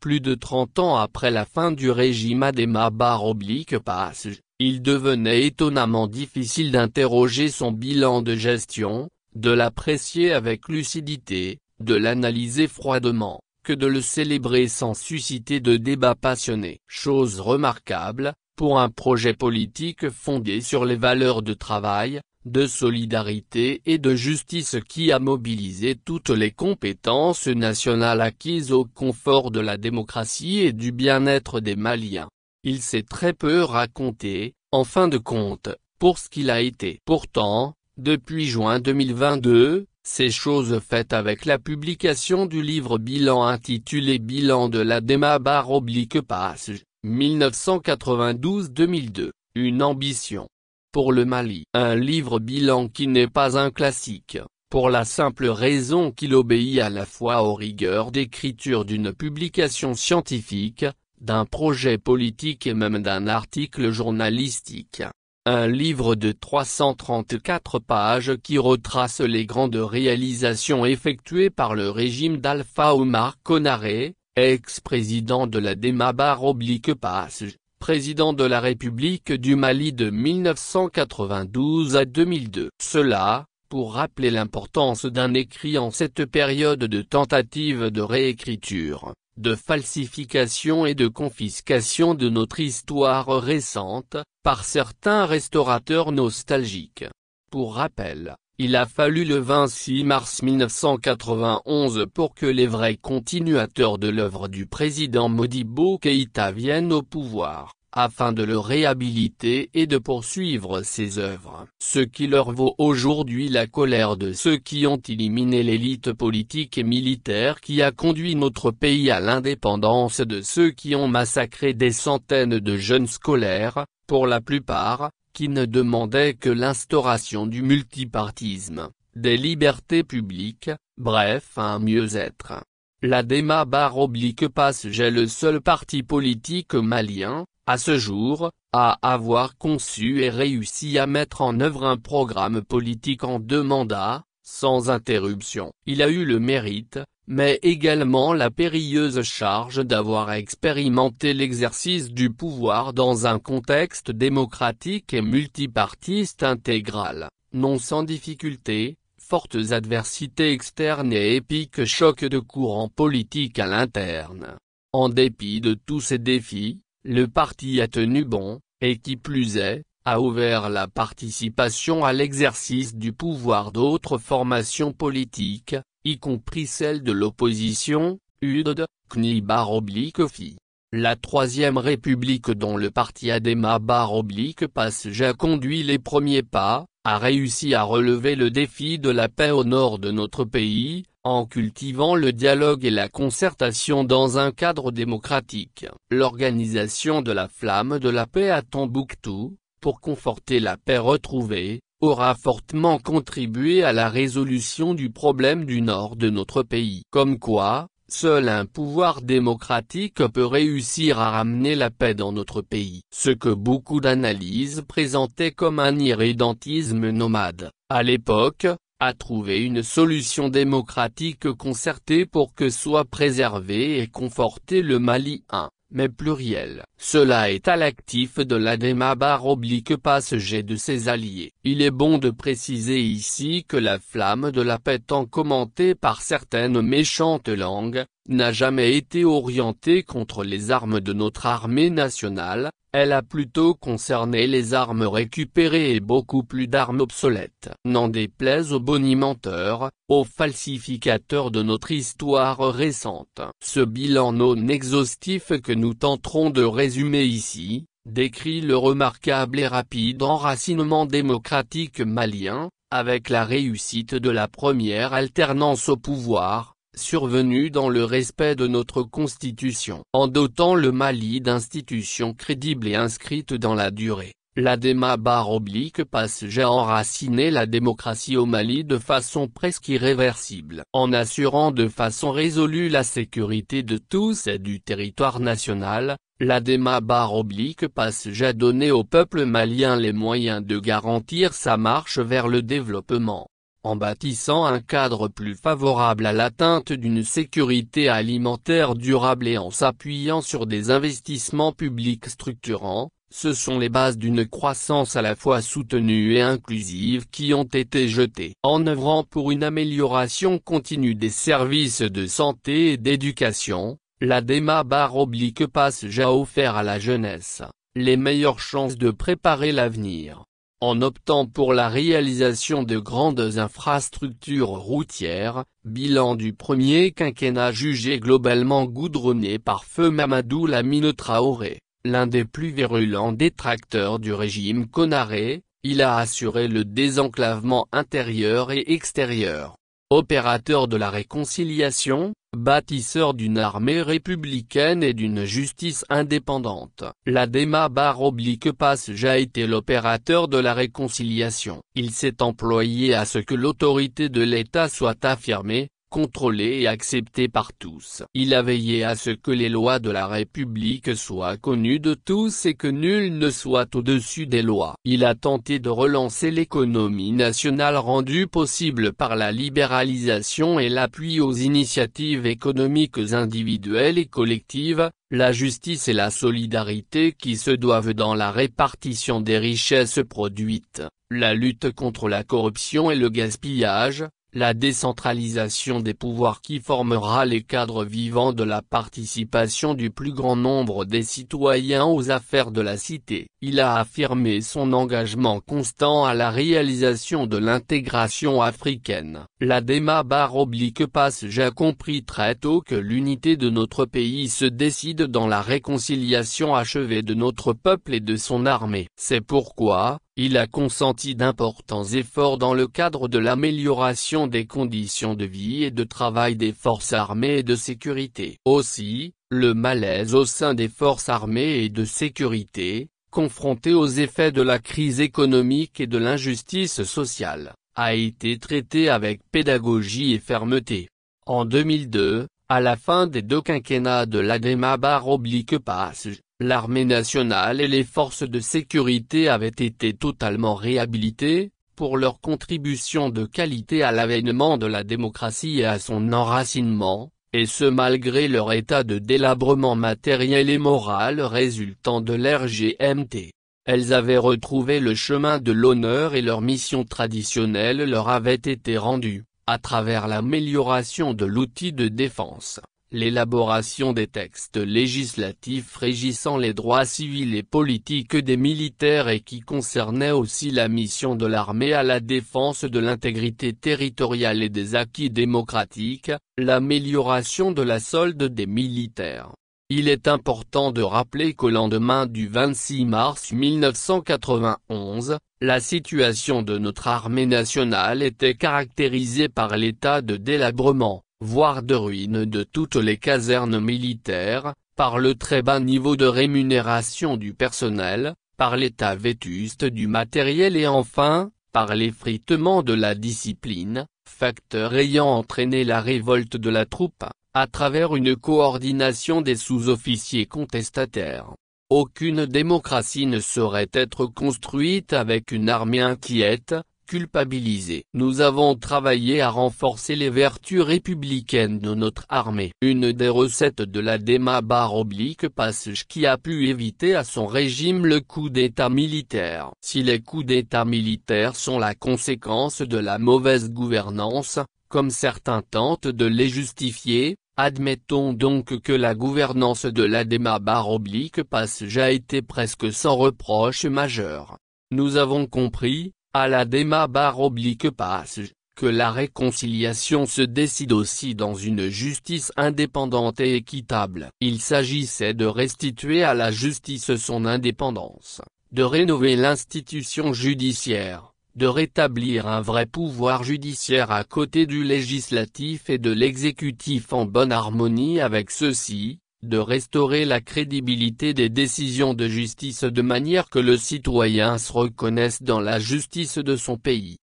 Plus de 30 ans après la fin du régime Adema Baroblique oblique il devenait étonnamment difficile d'interroger son bilan de gestion, de l'apprécier avec lucidité, de l'analyser froidement, que de le célébrer sans susciter de débats passionnés. Chose remarquable, pour un projet politique fondé sur les valeurs de travail, de solidarité et de justice qui a mobilisé toutes les compétences nationales acquises au confort de la démocratie et du bien-être des Maliens. Il s'est très peu raconté, en fin de compte, pour ce qu'il a été. Pourtant, depuis juin 2022, ces choses faites avec la publication du livre bilan intitulé Bilan de la DEMA barre oblique passe 1992-2002, une ambition, pour le Mali, un livre bilan qui n'est pas un classique, pour la simple raison qu'il obéit à la fois aux rigueurs d'écriture d'une publication scientifique, d'un projet politique et même d'un article journalistique. Un livre de 334 pages qui retrace les grandes réalisations effectuées par le régime d'Alpha Omar Konaré, ex-président de la Dma/barre oblique Passage président de la République du Mali de 1992 à 2002. Cela, pour rappeler l'importance d'un écrit en cette période de tentative de réécriture, de falsification et de confiscation de notre histoire récente, par certains restaurateurs nostalgiques. Pour rappel, il a fallu le 26 mars 1991 pour que les vrais continuateurs de l'œuvre du président Modibo Keïta viennent au pouvoir, afin de le réhabiliter et de poursuivre ses œuvres. Ce qui leur vaut aujourd'hui la colère de ceux qui ont éliminé l'élite politique et militaire qui a conduit notre pays à l'indépendance de ceux qui ont massacré des centaines de jeunes scolaires, pour la plupart, qui ne demandait que l'instauration du multipartisme, des libertés publiques, bref un mieux-être. La déma barre oblique passe j'ai le seul parti politique malien, à ce jour, à avoir conçu et réussi à mettre en œuvre un programme politique en deux mandats, sans interruption. Il a eu le mérite, mais également la périlleuse charge d'avoir expérimenté l'exercice du pouvoir dans un contexte démocratique et multipartiste intégral, non sans difficulté, fortes adversités externes et épiques chocs de courants politiques à l'interne. En dépit de tous ces défis, le parti a tenu bon, et qui plus est, a ouvert la participation à l'exercice du pouvoir d'autres formations politiques, y compris celle de l'opposition, UDD, CNI oblique FI. La Troisième République dont le parti Adema bar oblique passe déjà conduit les premiers pas, a réussi à relever le défi de la paix au nord de notre pays, en cultivant le dialogue et la concertation dans un cadre démocratique. L'organisation de la Flamme de la Paix à Tombouctou, pour conforter la paix retrouvée, aura fortement contribué à la résolution du problème du nord de notre pays. Comme quoi, seul un pouvoir démocratique peut réussir à ramener la paix dans notre pays. Ce que beaucoup d'analyses présentaient comme un irrédentisme nomade, à l'époque, a trouvé une solution démocratique concertée pour que soit préservé et conforté le Mali 1 mais pluriel. Cela est à l'actif de l'ADEMA barre oblique passager de ses alliés. Il est bon de préciser ici que la flamme de la tant commentée par certaines méchantes langues, n'a jamais été orientée contre les armes de notre armée nationale, elle a plutôt concerné les armes récupérées et beaucoup plus d'armes obsolètes. N'en déplaise aux bonimenteurs, aux falsificateurs de notre histoire récente. Ce bilan non exhaustif que nous tenterons de résumer ici, décrit le remarquable et rapide enracinement démocratique malien, avec la réussite de la première alternance au pouvoir, Survenu dans le respect de notre Constitution. En dotant le Mali d'institutions crédibles et inscrites dans la durée, ladema BAR barre oblique passe à enraciner la démocratie au Mali de façon presque irréversible. En assurant de façon résolue la sécurité de tous et du territoire national, ladema BAR barre oblique passe à donner au peuple malien les moyens de garantir sa marche vers le développement en bâtissant un cadre plus favorable à l'atteinte d'une sécurité alimentaire durable et en s'appuyant sur des investissements publics structurants, ce sont les bases d'une croissance à la fois soutenue et inclusive qui ont été jetées. En œuvrant pour une amélioration continue des services de santé et d'éducation, la DEMA barre oblique passage à offert à la jeunesse, les meilleures chances de préparer l'avenir. En optant pour la réalisation de grandes infrastructures routières, bilan du premier quinquennat jugé globalement goudronné par feu Mamadou Lamine Traoré, l'un des plus virulents détracteurs du régime Conaré, il a assuré le désenclavement intérieur et extérieur. Opérateur de la réconciliation, Bâtisseur d'une armée républicaine et d'une justice indépendante, déma Bar oblique passe' a été l'opérateur de la réconciliation. Il s'est employé à ce que l'autorité de l'État soit affirmée, contrôlé et accepté par tous. Il a veillé à ce que les lois de la République soient connues de tous et que nul ne soit au-dessus des lois. Il a tenté de relancer l'économie nationale rendue possible par la libéralisation et l'appui aux initiatives économiques individuelles et collectives, la justice et la solidarité qui se doivent dans la répartition des richesses produites, la lutte contre la corruption et le gaspillage, la décentralisation des pouvoirs qui formera les cadres vivants de la participation du plus grand nombre des citoyens aux affaires de la cité. Il a affirmé son engagement constant à la réalisation de l'intégration africaine. La déma barre oblique passe j'ai compris très tôt que l'unité de notre pays se décide dans la réconciliation achevée de notre peuple et de son armée. C'est pourquoi, il a consenti d'importants efforts dans le cadre de l'amélioration des conditions de vie et de travail des forces armées et de sécurité. Aussi, le malaise au sein des forces armées et de sécurité, confronté aux effets de la crise économique et de l'injustice sociale, a été traité avec pédagogie et fermeté. En 2002, à la fin des deux quinquennats de l'ADEMA barre oblique passage, L'armée nationale et les forces de sécurité avaient été totalement réhabilitées, pour leur contribution de qualité à l'avènement de la démocratie et à son enracinement, et ce malgré leur état de délabrement matériel et moral résultant de l'RGMT. Elles avaient retrouvé le chemin de l'honneur et leur mission traditionnelle leur avait été rendue, à travers l'amélioration de l'outil de défense l'élaboration des textes législatifs régissant les droits civils et politiques des militaires et qui concernaient aussi la mission de l'armée à la défense de l'intégrité territoriale et des acquis démocratiques, l'amélioration de la solde des militaires. Il est important de rappeler qu'au lendemain du 26 mars 1991, la situation de notre armée nationale était caractérisée par l'état de délabrement voire de ruines de toutes les casernes militaires, par le très bas niveau de rémunération du personnel, par l'état vétuste du matériel et enfin, par l'effritement de la discipline, facteur ayant entraîné la révolte de la troupe, à travers une coordination des sous-officiers contestataires. Aucune démocratie ne saurait être construite avec une armée inquiète, culpabiliser Nous avons travaillé à renforcer les vertus républicaines de notre armée. Une des recettes de la barre oblique passage qui a pu éviter à son régime le coup d'état militaire. Si les coups d'état militaires sont la conséquence de la mauvaise gouvernance, comme certains tentent de les justifier, Admettons donc que la gouvernance de l'Adéma barre oblique passe a été presque sans reproche majeur. Nous avons compris, à la déma barre oblique passe, que la réconciliation se décide aussi dans une justice indépendante et équitable. Il s'agissait de restituer à la justice son indépendance, de rénover l'institution judiciaire, de rétablir un vrai pouvoir judiciaire à côté du législatif et de l'exécutif en bonne harmonie avec ceux-ci, de restaurer la crédibilité des décisions de justice de manière que le citoyen se reconnaisse dans la justice de son pays.